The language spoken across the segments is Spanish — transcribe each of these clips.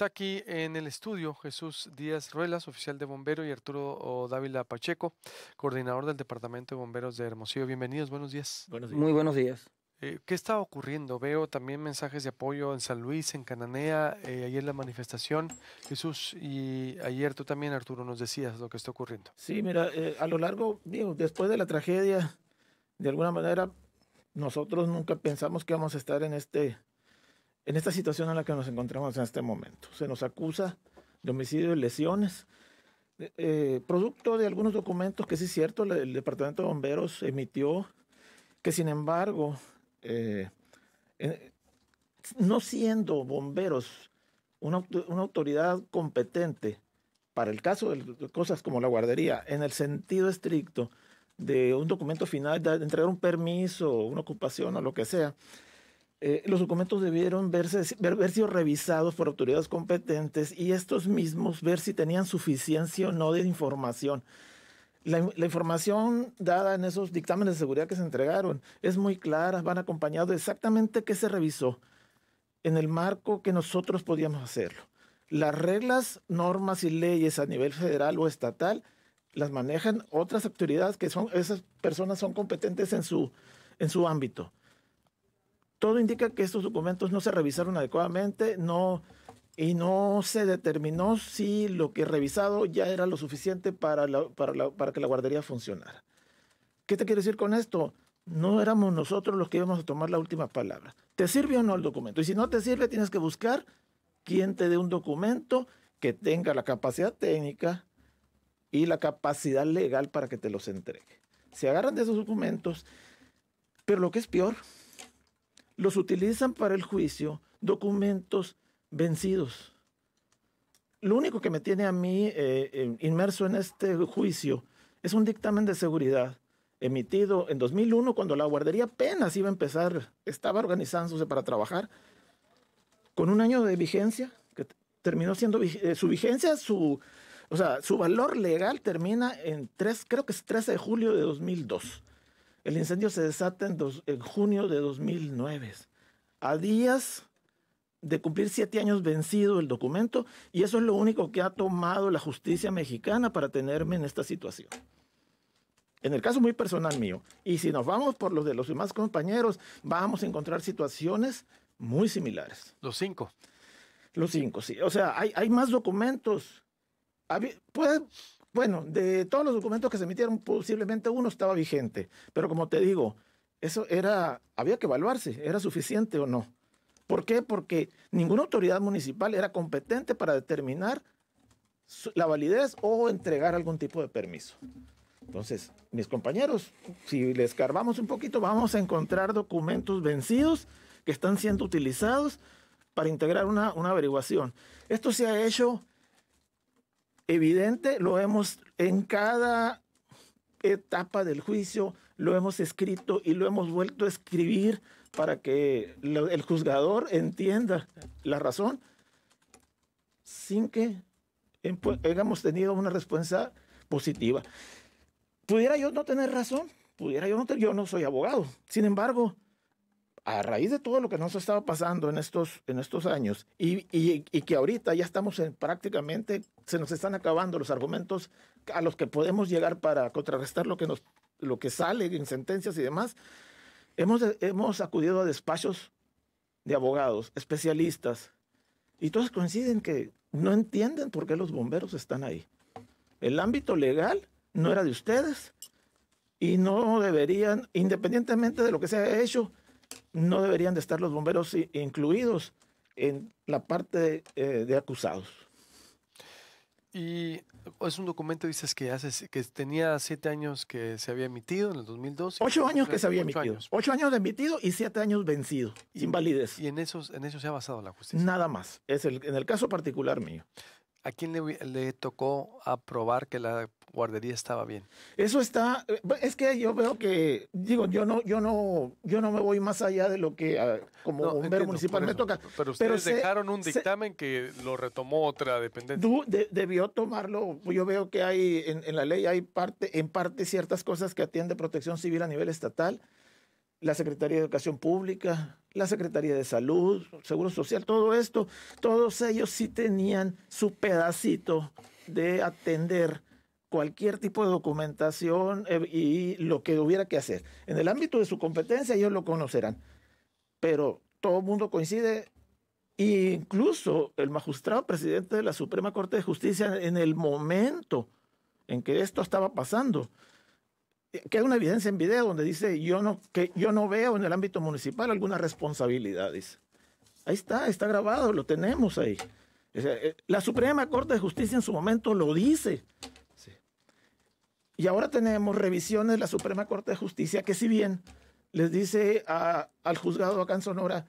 Está aquí en el estudio Jesús Díaz Ruelas, oficial de bombero, y Arturo Dávila Pacheco, coordinador del Departamento de Bomberos de Hermosillo. Bienvenidos, buenos días. Muy buenos días. Eh, ¿Qué está ocurriendo? Veo también mensajes de apoyo en San Luis, en Cananea, eh, ayer la manifestación. Jesús, y ayer tú también, Arturo, nos decías lo que está ocurriendo. Sí, mira, eh, a lo largo, digo, después de la tragedia, de alguna manera, nosotros nunca pensamos que vamos a estar en este en esta situación en la que nos encontramos en este momento. Se nos acusa de homicidio y lesiones, eh, eh, producto de algunos documentos que sí es cierto, el Departamento de Bomberos emitió, que sin embargo, eh, no siendo bomberos una, una, autoridad competente para el caso de cosas como la guardería, en el sentido estricto de un documento final, de entregar un permiso, una ocupación o lo que sea, eh, los documentos debieron verse, haber sido revisados por autoridades competentes y estos mismos ver si tenían suficiencia o no de información. La, información dada en esos dictámenes de seguridad que se entregaron es muy clara, van acompañados exactamente qué se revisó en el marco que nosotros podíamos hacerlo. Las reglas, normas y leyes a nivel federal o estatal las manejan otras autoridades que son, esas personas son competentes en su ámbito todo indica que estos documentos no se revisaron adecuadamente, no y no se determinó si lo que revisado ya era lo suficiente para, para, para que la guardería funcionara. ¿Qué te quiero decir con esto? No éramos nosotros los que íbamos a tomar la última palabra. ¿Te sirve o no el documento? Y si no te sirve, tienes que buscar quien te dé un documento que tenga la capacidad técnica y la capacidad legal para que te los entregue. Se agarran de esos documentos, pero lo que es peor, los utilizan para el juicio documentos vencidos. Lo único que me tiene a mí eh, eh, inmerso en este juicio es un dictamen de seguridad emitido en 2001 cuando la guardería apenas iba a empezar, estaba organizándose para trabajar, con un año de vigencia, que terminó siendo eh, su vigencia, su, o sea, su valor legal termina en 3, creo que es 13 de julio de 2002. El incendio se desata en, junio de 2009, a días de cumplir siete años vencido el documento, y eso es lo único que ha tomado la justicia mexicana para tenerme en esta situación. En el caso muy personal mío, y si nos vamos por los de los demás compañeros, vamos a encontrar situaciones muy similares. Los cinco. Los cinco, sí. O sea, hay, más documentos. Puede, bueno, de todos los documentos que se emitieron, posiblemente uno estaba vigente, pero como te digo, eso era, había que evaluarse, era suficiente o no. ¿Por qué? Porque ninguna autoridad municipal era competente para determinar la validez o entregar algún tipo de permiso. Entonces, mis compañeros, si les escarbamos un poquito, vamos a encontrar documentos vencidos que están siendo utilizados para integrar una averiguación. Esto se ha hecho evidente, lo hemos en cada etapa del juicio, lo hemos escrito y lo hemos vuelto a escribir para que el juzgador entienda la razón, sin que hayamos tenido una respuesta positiva. Pudiera yo no tener razón, pudiera yo no tener, yo no soy abogado. Sin embargo, a raíz de todo lo que nos ha estado pasando en estos, en estos años y, que ahorita ya estamos en, prácticamente, se nos están acabando los argumentos a los que podemos llegar para contrarrestar lo que, nos, lo que sale en sentencias y demás, hemos, hemos acudido a despachos de abogados, especialistas, y todos coinciden que no entienden por qué los bomberos están ahí. El ámbito legal no era de ustedes y no deberían, independientemente de lo que se haya hecho, no deberían de estar los bomberos incluidos en la parte eh, de, acusados. Y es un documento, dices, que que tenía siete años que se había emitido en el 2012. Ocho años que se había emitido. Ocho años de emitido y siete años vencido, Invalidez. Y en, esos, en eso se ha basado la justicia. Nada más. Es el, en el caso particular mío. ¿A quién le, le tocó aprobar que la guardería estaba bien. Eso está, eh, es que yo veo que, digo, yo no, yo no, yo no me voy más allá de lo que ah, como bombero municipal me toca. Pero ustedes dejaron un dictamen que lo retomó otra dependencia. debió tomarlo, pues yo veo que hay en, en, la ley hay parte, en parte ciertas cosas que atiende protección civil a nivel estatal, la Secretaría de Educación Pública, la Secretaría de Salud, Seguro Social, todo esto, todos ellos sí tenían su pedacito de atender cualquier tipo de documentación eh, y lo que hubiera que hacer. En el ámbito de su competencia ellos lo conocerán, pero todo el mundo coincide, incluso el magistrado presidente de la Suprema Corte de Justicia en el momento en que esto estaba pasando, eh, que hay una evidencia en video donde dice yo no, que yo no veo en el ámbito municipal alguna responsabilidad, dice. Ahí está, está grabado, lo tenemos ahí. Eh, la Suprema Corte de Justicia en su momento lo dice. Y ahora tenemos revisiones de la Suprema Corte de Justicia que si bien les dice al juzgado acá en Sonora,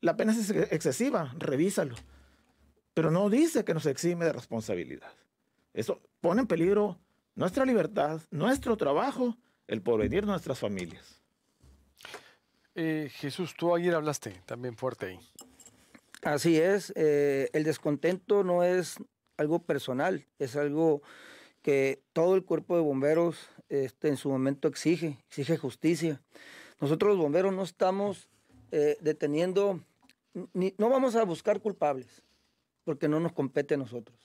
la pena es excesiva, revísalo. Pero no dice que nos exime de responsabilidad. Eso pone en peligro nuestra libertad, nuestro trabajo, el porvenir de nuestras familias. Eh, Jesús, tú ayer hablaste también fuerte ahí. Así es, eh, el descontento no es algo personal, es algo que todo el cuerpo de bomberos este, en su momento exige, exige justicia. Nosotros los bomberos no estamos eh, deteniendo, ni, no vamos a buscar culpables, porque no nos compete a nosotros.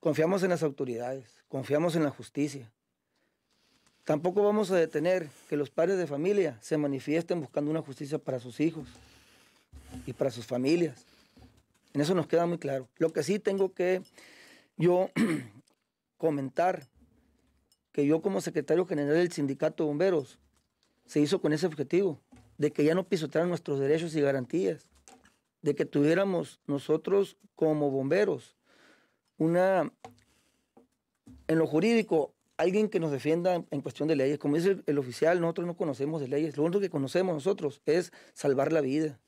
Confiamos en las autoridades, confiamos en la justicia. Tampoco vamos a detener que los padres de familia se manifiesten buscando una justicia para sus hijos y para sus familias. En eso nos queda muy claro. Lo que sí tengo que yo comentar que yo como secretario general del sindicato de bomberos se hizo con ese objetivo, de que ya no pisotearan nuestros derechos y garantías, de que tuviéramos nosotros como bomberos una, en lo jurídico, alguien que nos defienda en cuestión de leyes. Como dice el, oficial, nosotros no conocemos de leyes, lo único que conocemos nosotros es salvar la vida,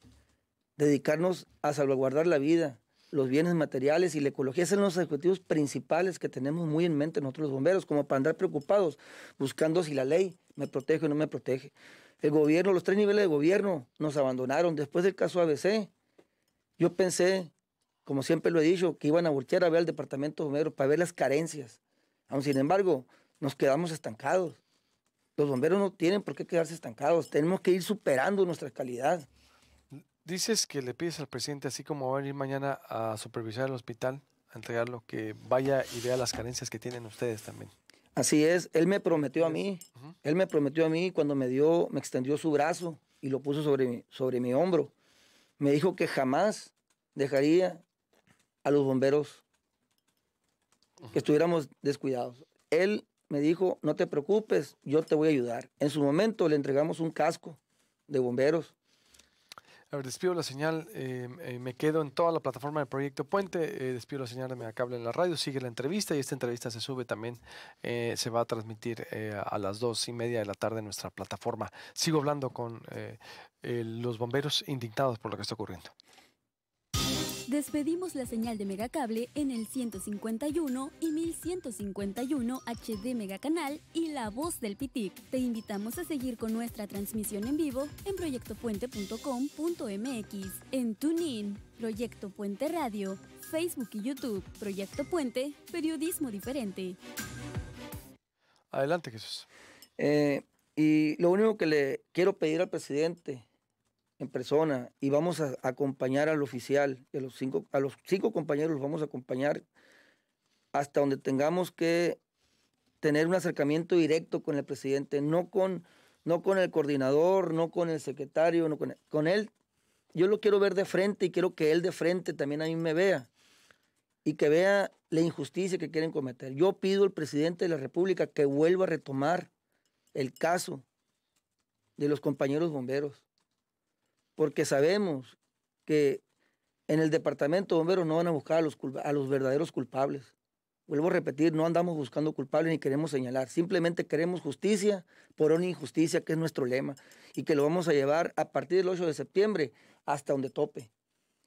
dedicarnos a salvaguardar la vida, los bienes materiales y la ecología son los objetivos principales que tenemos muy en mente nosotros los bomberos, como para andar preocupados, buscando si la ley me protege o no me protege. El gobierno, los tres niveles de gobierno nos abandonaron. Después del caso ABC, yo pensé, como siempre lo he dicho, que iban a voltear a ver al departamento bomberos para ver las carencias. Aun sin embargo, nos quedamos estancados. Los bomberos no tienen por qué quedarse estancados, tenemos que ir superando nuestra calidad dices que le pides al presidente, así como va a venir mañana a supervisar el hospital, a entregarlo, que vaya y vea las carencias que tienen ustedes también. Así es, él me prometió a mí, él me prometió a mí cuando me dio, me extendió su brazo y lo puso sobre mi, sobre mi hombro. Me dijo que jamás dejaría a los bomberos que estuviéramos descuidados. Él me dijo, no te preocupes, yo te voy a ayudar. En su momento le entregamos un casco de bomberos a ver, despido la señal, em, eh, me quedo en toda la plataforma del Proyecto Puente, eh, despido la señal de Me Cable en la radio, sigue la entrevista y esta entrevista se sube también, eh, se va a transmitir a las dos y media de la tarde en nuestra plataforma. Sigo hablando con los bomberos indignados por lo que está ocurriendo. Despedimos la señal de Megacable en el 151 y 1151 HD Megacanal y La Voz del Pitic. Te invitamos a seguir con nuestra transmisión en vivo en proyectopuente.com.mx, en TuneIn, Proyecto Puente Radio, Facebook y YouTube. Proyecto Puente, periodismo diferente. Adelante, Jesús. Eh, y lo único que le quiero pedir al presidente en persona y vamos a acompañar al oficial, a los cinco, a los cinco compañeros los vamos a acompañar hasta donde tengamos que tener un acercamiento directo con el presidente, no con, no con el coordinador, no con el secretario, no con, con él. Yo lo quiero ver de frente y quiero que él de frente también a mí me vea y que vea la injusticia que quieren cometer. Yo pido al presidente de la República que vuelva a retomar el caso de los compañeros bomberos porque sabemos que en el departamento de bomberos no van a buscar a los, a los verdaderos culpables. Vuelvo a repetir, no andamos buscando culpables ni queremos señalar, simplemente queremos justicia por una injusticia que es nuestro lema y que lo vamos a llevar a partir del 8 de septiembre hasta donde tope.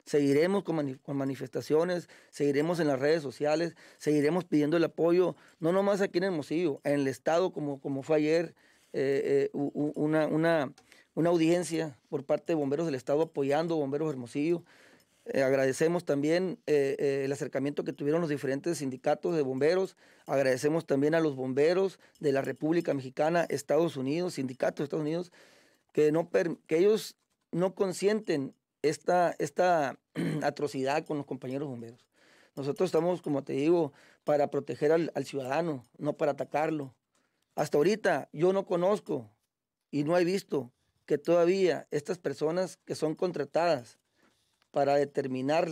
Seguiremos con, manifestaciones, seguiremos en las redes sociales, seguiremos pidiendo el apoyo, no nomás aquí en Hermosillo, en el Estado, como, como fue ayer, eh, eh, una, una audiencia por parte de bomberos del Estado apoyando bomberos Hermosillo. Eh, agradecemos también eh, eh, el acercamiento que tuvieron los diferentes sindicatos de bomberos. Agradecemos también a los bomberos de la República Mexicana, Estados Unidos, sindicatos de Estados Unidos, que, no que ellos no consienten esta, esta atrocidad con los compañeros bomberos. Nosotros estamos, como te digo, para proteger al, al ciudadano, no para atacarlo. Hasta ahorita yo no conozco y no he visto que todavía estas personas que son contratadas para determinar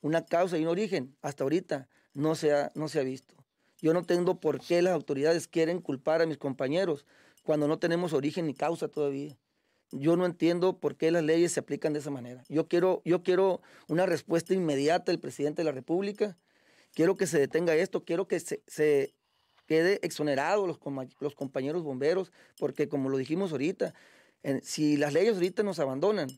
una causa y un origen, hasta ahorita no se ha, no se ha visto. Yo no entiendo por qué las autoridades quieren culpar a mis compañeros cuando no tenemos origen ni causa todavía. Yo no entiendo por qué las leyes se aplican de esa manera. Yo quiero, yo quiero una respuesta inmediata del presidente de la República. Quiero que se detenga esto. Quiero que se, se quede exonerados los, los compañeros bomberos, porque como lo dijimos ahorita, si las leyes ahorita nos abandonan,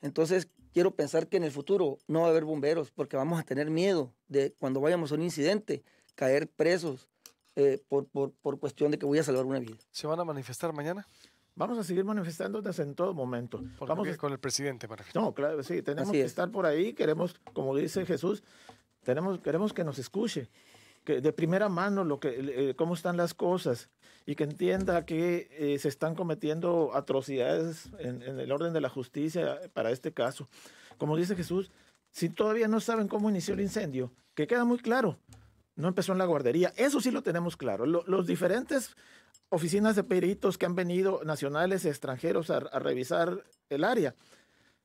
entonces quiero pensar que en el futuro no va a haber bomberos porque vamos a tener miedo de cuando vayamos a un incidente caer presos eh, por, por, por cuestión de que voy a salvar una vida. ¿Se van a manifestar mañana? Vamos a seguir manifestándonos en todo momento. Porque Vamos con el presidente, para No, claro sí. Tenemos que estar por ahí. Queremos, como dice Jesús, tenemos, queremos que nos escuche de primera mano lo que, eh, cómo están las cosas y que entienda que eh, se están cometiendo atrocidades en, el orden de la justicia para este caso. Como dice Jesús, si todavía no saben cómo inició el incendio, que queda muy claro, no empezó en la guardería, eso sí lo tenemos claro. los diferentes oficinas de peritos que han venido, nacionales, y extranjeros, a revisar el área,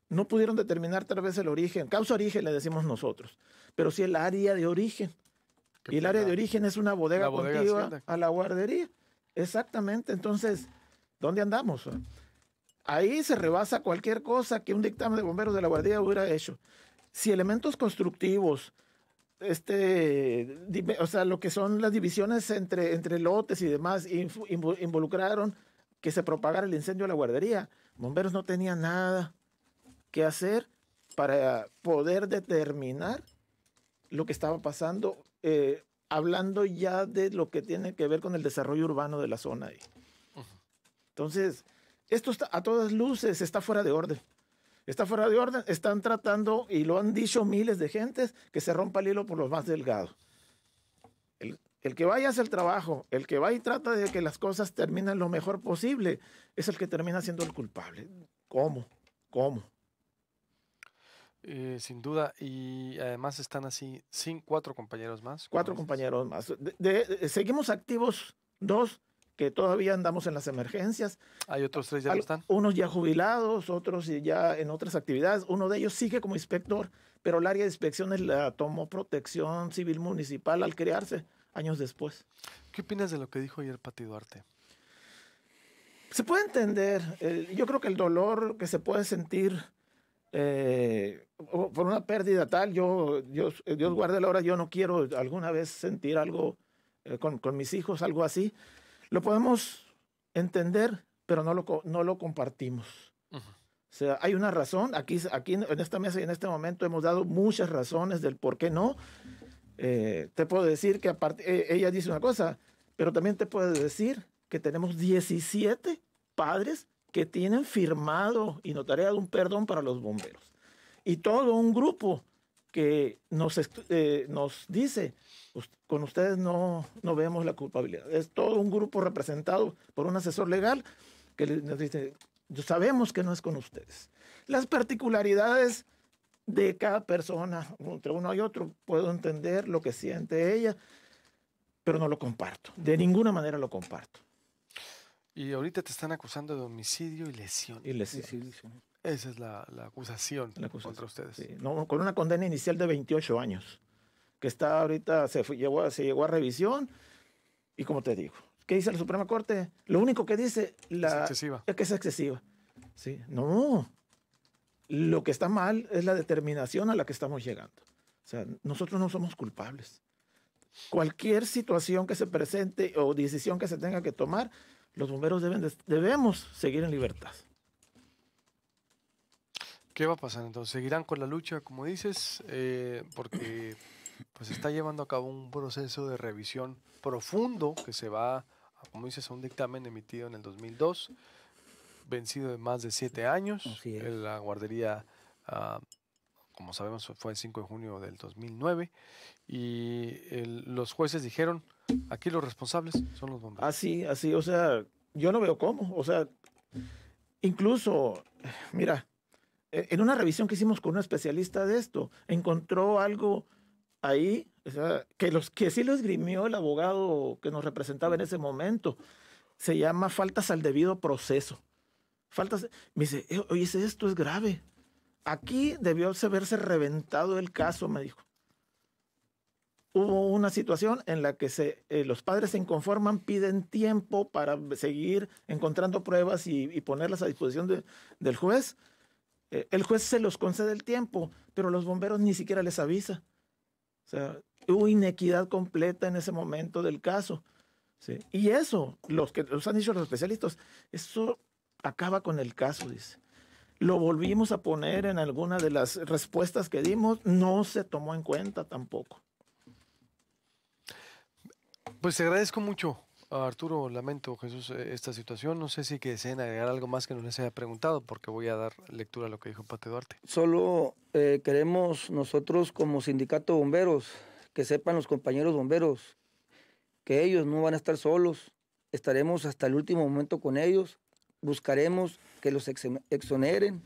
no pudieron determinar tal vez el origen, causa origen le decimos nosotros, pero sí el área de origen y el área de origen es una bodega, contigua a la guardería. Exactamente. Entonces, ¿dónde andamos? Ahí se rebasa cualquier cosa que un dictamen de bomberos de la guardería hubiera hecho. Si elementos constructivos, este, o sea, lo que son las divisiones entre, entre lotes y demás, involucraron que se propagara el incendio a la guardería. Bomberos no tenían nada que hacer para poder determinar lo que estaba pasando eh, hablando ya de lo que tiene que ver con el desarrollo urbano de la zona. Ahí. Entonces, esto a todas luces está fuera de orden. Está fuera de orden, están tratando, y lo han dicho miles de gentes, que se rompa el hilo por los más delgados. El, el que vaya hace el trabajo, el que va y trata de que las cosas terminen lo mejor posible, es el que termina siendo el culpable. ¿Cómo? ¿Cómo? Eh, sin duda, y además están así sin cuatro compañeros más. Cuatro compañeros más. Eh, seguimos activos dos que todavía andamos en las emergencias. Hay otros tres ya no están. Unos ya jubilados, otros ya en otras actividades. Uno de ellos sigue como inspector, pero el área de inspecciones la tomó Protección Civil Municipal al crearse años después. ¿Qué opinas de lo que dijo ayer Pati Duarte? Se puede entender. Eh, yo creo que el dolor que se puede sentir eh, por una pérdida tal, yo, Dios, eh, Dios guarde la hora, yo no quiero alguna vez sentir algo eh, con, con, mis hijos, algo así. Lo podemos entender, pero no lo, no lo compartimos. O sea, hay una razón, aquí, aquí en esta mesa y en este momento hemos dado muchas razones del por qué no. Eh, te puedo decir que aparte, e, ella dice una cosa, pero también te puedo decir que tenemos 17 padres que tienen firmado y notariado un perdón para los bomberos y todo un grupo que nos, eh, nos dice, pues, con ustedes no, no vemos la culpabilidad. Es todo un grupo representado por un asesor legal que nos dice, sabemos que no es con ustedes. Las particularidades de cada persona, entre uno y otro, puedo entender lo que siente ella, pero no lo comparto. De ninguna manera lo comparto. Y ahorita te están acusando de homicidio y lesión. Y lesión. Esa es la, acusación, contra ustedes. No, con una condena inicial de 28 años, que está ahorita, se, llegó, se llegó a revisión, y como te digo, ¿qué dice la Suprema Corte? Lo único que dice es, que es excesiva. Sí, no, lo que está mal es la determinación a la que estamos llegando. O sea, nosotros no somos culpables. Cualquier situación que se presente o decisión que se tenga que tomar, los bomberos deben debemos seguir en libertad. ¿Qué va a pasar entonces? ¿Seguirán con la lucha, como dices? Eh, porque pues está llevando a cabo un proceso de revisión profundo que se va, como dices, a un dictamen emitido en el 2002, vencido de más de siete años. la guardería, ah, como sabemos, fue el 5 de junio del 2009. Y los jueces dijeron, aquí los responsables son los bomberos. Así, así, o sea, yo no veo cómo. O sea, incluso, mira, eh, en una revisión que hicimos con un especialista de esto, encontró algo ahí, que, los, que sí lo esgrimió el abogado que nos representaba en ese momento. Se llama faltas al debido proceso. Faltas, me dice, eh, oye, esto es grave. Aquí debió haberse reventado el caso, me dijo. Hubo una situación en la que se, eh, los padres se inconforman, piden tiempo para seguir encontrando pruebas y, ponerlas a disposición del juez eh, el juez se los concede el tiempo, pero los bomberos ni siquiera les avisa. O sea, hubo inequidad completa en ese momento del caso. Y eso, los que los han dicho los especialistas, eso acaba con el caso, dice. Lo volvimos a poner en alguna de las respuestas que dimos, no se tomó en cuenta tampoco. Pues te agradezco mucho Ah, Arturo, lamento Jesús eh, esta situación. No sé si que deseen agregar algo más que no les haya preguntado, porque voy a dar lectura a lo que dijo Pate Duarte. Solo eh, queremos nosotros como sindicato de bomberos, que sepan los compañeros bomberos, que ellos no van a estar solos, estaremos hasta el último momento con ellos, buscaremos que los exoneren,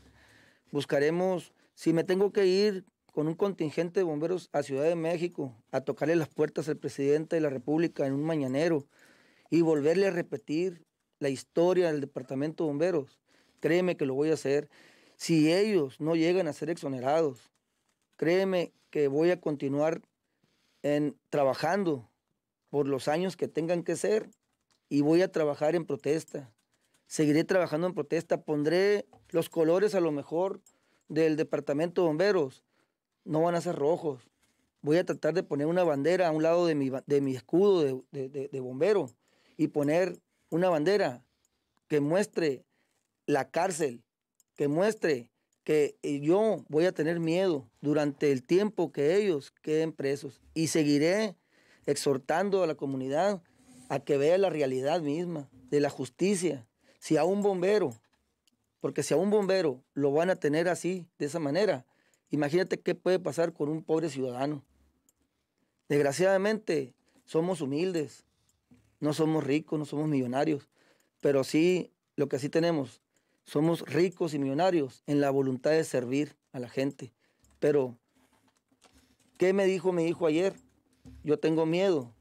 buscaremos, si me tengo que ir con un contingente de bomberos a Ciudad de México a tocarle las puertas al presidente de la República en un mañanero, y volverle a repetir la historia del Departamento de Bomberos. Créeme que lo voy a hacer. Si ellos no llegan a ser exonerados, créeme que voy a continuar en, trabajando por los años que tengan que ser y voy a trabajar en protesta. Seguiré trabajando en protesta, pondré los colores a lo mejor del departamento de bomberos. No van a ser rojos. Voy a tratar de poner una bandera a un lado de mi, de mi escudo de, de, de bombero y poner una bandera que muestre la cárcel, que muestre que eh, yo voy a tener miedo durante el tiempo que ellos queden presos. Y seguiré exhortando a la comunidad a que vea la realidad misma de la justicia. Si a un bombero, porque si a un bombero lo van a tener así, de esa manera, imagínate qué puede pasar con un pobre ciudadano. Desgraciadamente, somos humildes, no somos ricos, no somos millonarios, pero sí, lo que sí tenemos, somos ricos y millonarios en la voluntad de servir a la gente. Pero, ¿qué me dijo mi hijo ayer? Yo tengo miedo.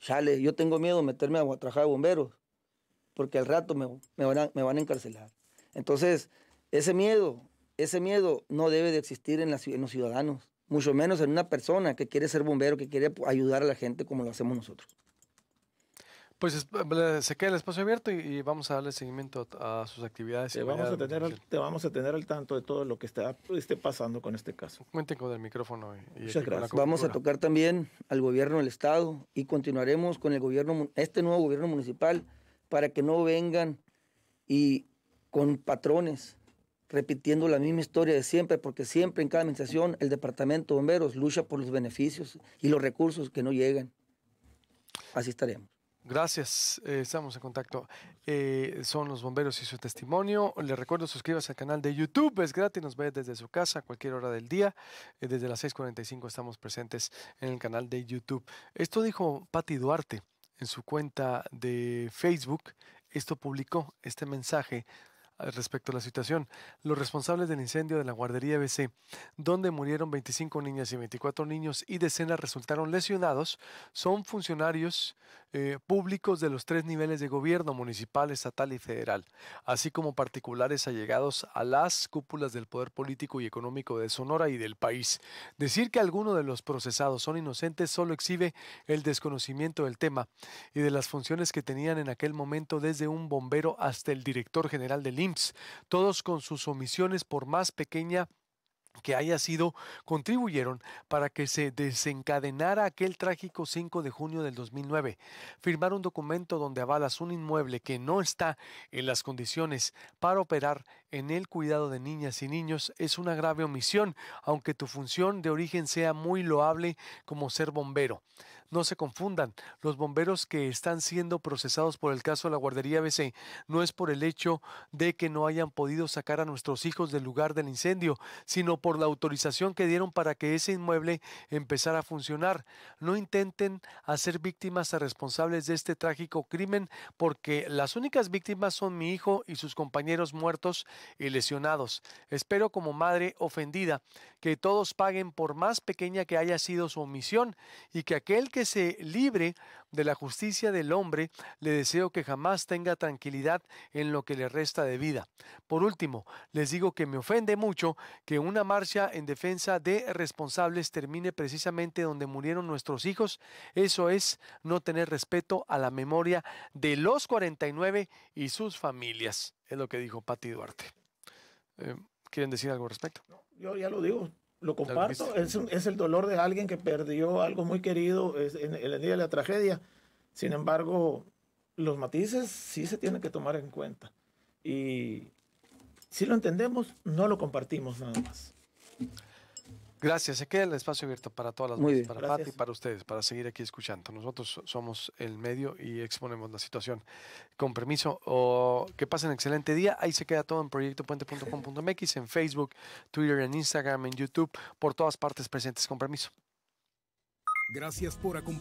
Chale, yo tengo miedo de meterme a trabajar de bomberos, porque al rato me, van a, encarcelar. Entonces, ese miedo, ese miedo no debe de existir en, los ciudadanos, mucho menos en una persona que quiere ser bombero, que quiere ayudar a la gente como lo hacemos nosotros. Pues eh, se queda el espacio abierto y, vamos a darle seguimiento a, sus actividades. Te vamos a, tener al, te vamos a tener al tanto de todo lo que está, esté pasando con este caso. Cuenten con el micrófono. Y, Vamos a tocar también al gobierno del Estado y continuaremos con el gobierno, este nuevo gobierno municipal para que no vengan y con patrones repitiendo la misma historia de siempre, porque siempre en cada administración el departamento de bomberos lucha por los beneficios y los recursos que no llegan. Así estaremos. Gracias, eh, estamos en contacto. Eh, son los bomberos y su testimonio. Les recuerdo, suscríbase al canal de YouTube, es gratis, nos ve desde su casa a cualquier hora del día. Eh, desde las 6.45 estamos presentes en el canal de YouTube. Esto dijo Patti Duarte en su cuenta de Facebook. Esto publicó este mensaje ah, respecto a la situación. Los responsables del incendio de la guardería BC, donde murieron 25 niñas y 24 niños y decenas resultaron lesionados, son funcionarios eh, públicos de los tres niveles de gobierno, municipal, estatal y federal, así como particulares allegados a las cúpulas del poder político y económico de Sonora y del país. Decir que algunos de los procesados son inocentes solo exhibe el desconocimiento del tema y de las funciones que tenían en aquel momento desde un bombero hasta el director general del IMSS, todos con sus omisiones por más pequeña que haya sido contribuyeron para que se desencadenara aquel trágico 5 de junio del 2009. Firmar un documento donde avalas un inmueble que no está en las condiciones para operar en el cuidado de niñas y niños es una grave omisión, aunque tu función de origen sea muy loable como ser bombero. No se confundan, los bomberos que están siendo procesados por el caso de la guardería BC no es por el hecho de que no hayan podido sacar a nuestros hijos del lugar del incendio, sino por la autorización que dieron para que ese inmueble empezara a funcionar. No intenten hacer víctimas a responsables de este trágico crimen porque las únicas víctimas son mi hijo y sus compañeros muertos y lesionados. Espero como madre ofendida que todos paguen por más pequeña que haya sido su omisión y que aquel que se libre de la justicia del hombre le deseo que jamás tenga tranquilidad en lo que le resta de vida. Por último, les digo que me ofende mucho que una marcha en defensa de responsables termine precisamente donde murieron nuestros hijos. Eso es no tener respeto a la memoria de los 49 y sus familias es lo que dijo Pati Duarte. Eh, ¿Quieren decir algo al respecto? yo ya lo digo, lo comparto. Es, es, el dolor de alguien que perdió algo muy querido en, el día de la tragedia. Sin embargo, los matices sí se tienen que tomar en cuenta. Y si lo entendemos, no lo compartimos nada más. Gracias. Se queda el espacio abierto para todas las voces, para Pati, para ustedes, para seguir aquí escuchando. Nosotros somos el medio y exponemos la situación. Con permiso, que pasen excelente día. Ahí se queda todo en proyectopuente.com.mx, en Facebook, Twitter, en Instagram, en YouTube, por todas partes presentes. Con permiso. Gracias por acompañarnos.